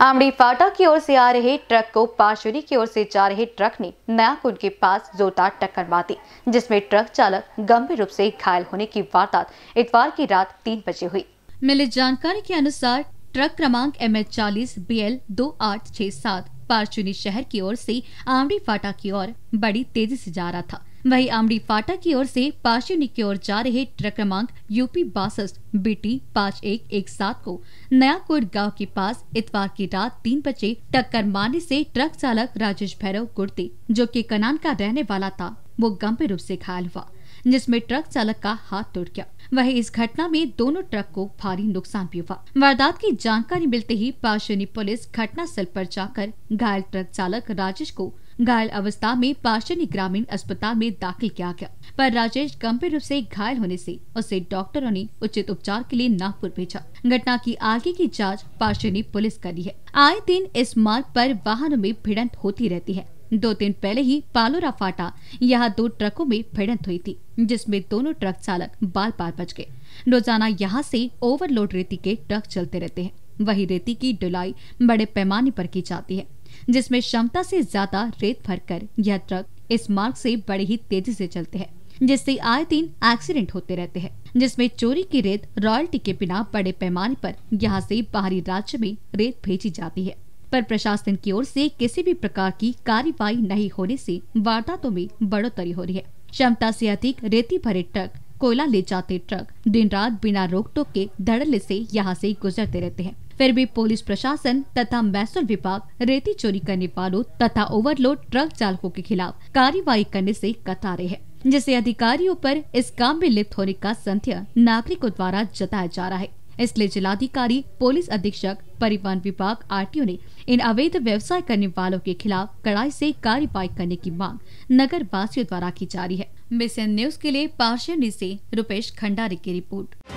आमड़ी फाटा की ओर से आ रहे ट्रक को पाशुरी की ओर से जा रहे ट्रक ने कुंड के पास जोरदार टक्कर मार दी जिसमें ट्रक चालक गंभीर रूप से घायल होने की वारदात इतवार की रात तीन बजे हुई मिली जानकारी के अनुसार ट्रक क्रमांक एम एच चालीस बी एल दो आठ छह सात पारचुनी शहर की ओर से आमड़ी फाटा की ओर बड़ी तेजी से जा रहा था वहीं आमड़ी फाटा की ओर से पार्शिवनी की ओर जा रहे ट्रक क्रमांक यूपी बासठ बीटी पाँच एक एक सात को नया कोट गांव के पास इतवार की रात तीन बजे टक्कर मारने से ट्रक चालक राजेश भैरव कुर्ती जो कि कनान का रहने वाला था वो गंभीर रूप से घायल हुआ जिसमें ट्रक चालक का हाथ टूट गया वही इस घटना में दोनों ट्रक को भारी नुकसान भी हुआ वारदात की जानकारी मिलते ही पाशनी पुलिस घटना स्थल पर जाकर घायल ट्रक चालक राजेश को घायल अवस्था में पाशनी ग्रामीण अस्पताल में दाखिल किया गया पर राजेश गंभीर रूप से घायल होने से उसे डॉक्टरों ने उचित उपचार के लिए नागपुर भेजा घटना की आगे की जांच पाशनी पुलिस कर रही है आए दिन इस मार्ग पर वाहनों में भिड़ंत होती रहती है दो दिन पहले ही पालोरा फाटा यहाँ दो ट्रकों में भिड़ंत हुई थी जिसमें दोनों ट्रक चालक बाल पार बच गए रोजाना यहाँ से ओवरलोड रेती के ट्रक चलते रहते हैं वही रेती की डुलाई बड़े पैमाने पर की जाती है जिसमें क्षमता से ज्यादा रेत भरकर यह ट्रक इस मार्ग से बड़े ही तेजी से चलते हैं जिससे आए दिन एक्सीडेंट होते रहते हैं जिसमें चोरी की रेत रॉयल्टी के बिना बड़े पैमाने पर यहाँ से बाहरी राज्य में रेत भेजी जाती है पर प्रशासन की ओर से किसी भी प्रकार की कार्रवाई नहीं होने से वारदातों में बढ़ोतरी हो रही है क्षमता से अधिक रेती भरे ट्रक कोयला ले जाते ट्रक दिन रात बिना रोक टोक के धड़ल्ले से यहाँ से गुजरते रहते हैं फिर भी पुलिस प्रशासन तथा मैसूर विभाग रेती चोरी करने वालों तथा ओवरलोड ट्रक चालकों के खिलाफ कार्रवाई करने से रहे है जिसे अधिकारियों पर इस काम में लिप्त होने का संदेह नागरिकों द्वारा जताया जा रहा है इसलिए जिलाधिकारी पुलिस अधीक्षक परिवहन विभाग आर ने इन अवैध व्यवसाय करने वालों के खिलाफ कड़ाई से कार्यवाही करने की मांग नगर वासियों द्वारा की जा रही है मिशन न्यूज के लिए पार्शियन से रुपेश खंडारी की रिपोर्ट